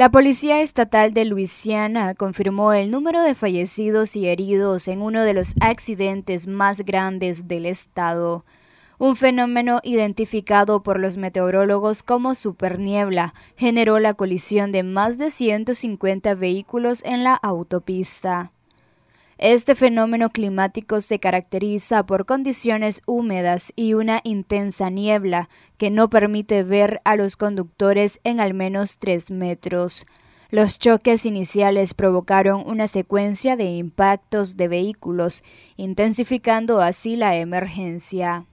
La Policía Estatal de Luisiana confirmó el número de fallecidos y heridos en uno de los accidentes más grandes del estado, un fenómeno identificado por los meteorólogos como superniebla generó la colisión de más de 150 vehículos en la autopista. Este fenómeno climático se caracteriza por condiciones húmedas y una intensa niebla que no permite ver a los conductores en al menos tres metros. Los choques iniciales provocaron una secuencia de impactos de vehículos, intensificando así la emergencia.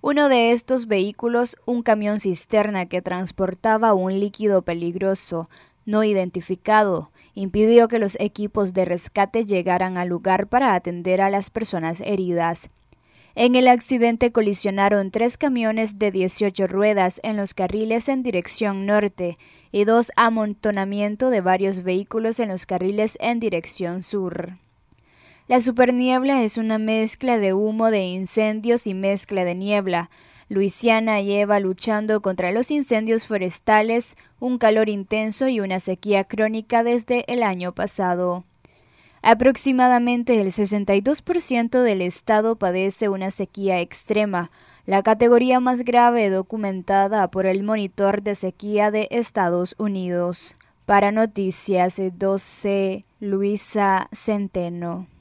Uno de estos vehículos, un camión cisterna que transportaba un líquido peligroso, no identificado impidió que los equipos de rescate llegaran al lugar para atender a las personas heridas. En el accidente colisionaron tres camiones de 18 ruedas en los carriles en dirección norte y dos amontonamiento de varios vehículos en los carriles en dirección sur. La superniebla es una mezcla de humo de incendios y mezcla de niebla. Luisiana lleva luchando contra los incendios forestales, un calor intenso y una sequía crónica desde el año pasado. Aproximadamente el 62% del estado padece una sequía extrema, la categoría más grave documentada por el Monitor de Sequía de Estados Unidos. Para Noticias 12, Luisa Centeno.